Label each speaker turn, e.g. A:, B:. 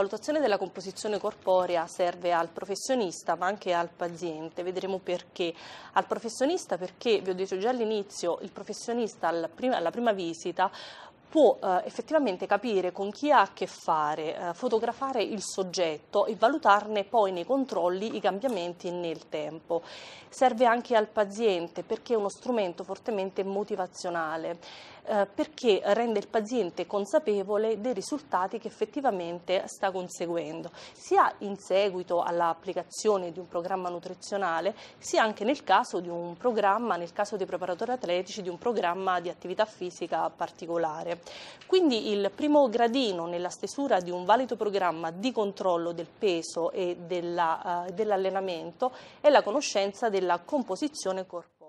A: valutazione della composizione corporea serve al professionista ma anche al paziente, vedremo perché. Al professionista perché, vi ho detto già all'inizio, il professionista alla prima, alla prima visita può eh, effettivamente capire con chi ha a che fare, eh, fotografare il soggetto e valutarne poi nei controlli i cambiamenti nel tempo. Serve anche al paziente perché è uno strumento fortemente motivazionale, eh, perché rende il paziente consapevole dei risultati che effettivamente sta conseguendo, sia in seguito all'applicazione di un programma nutrizionale, sia anche nel caso di un programma, nel caso dei preparatori atletici, di un programma di attività fisica particolare. Quindi il primo gradino nella stesura di un valido programma di controllo del peso e eh, dell'allenamento è la conoscenza della composizione corporale.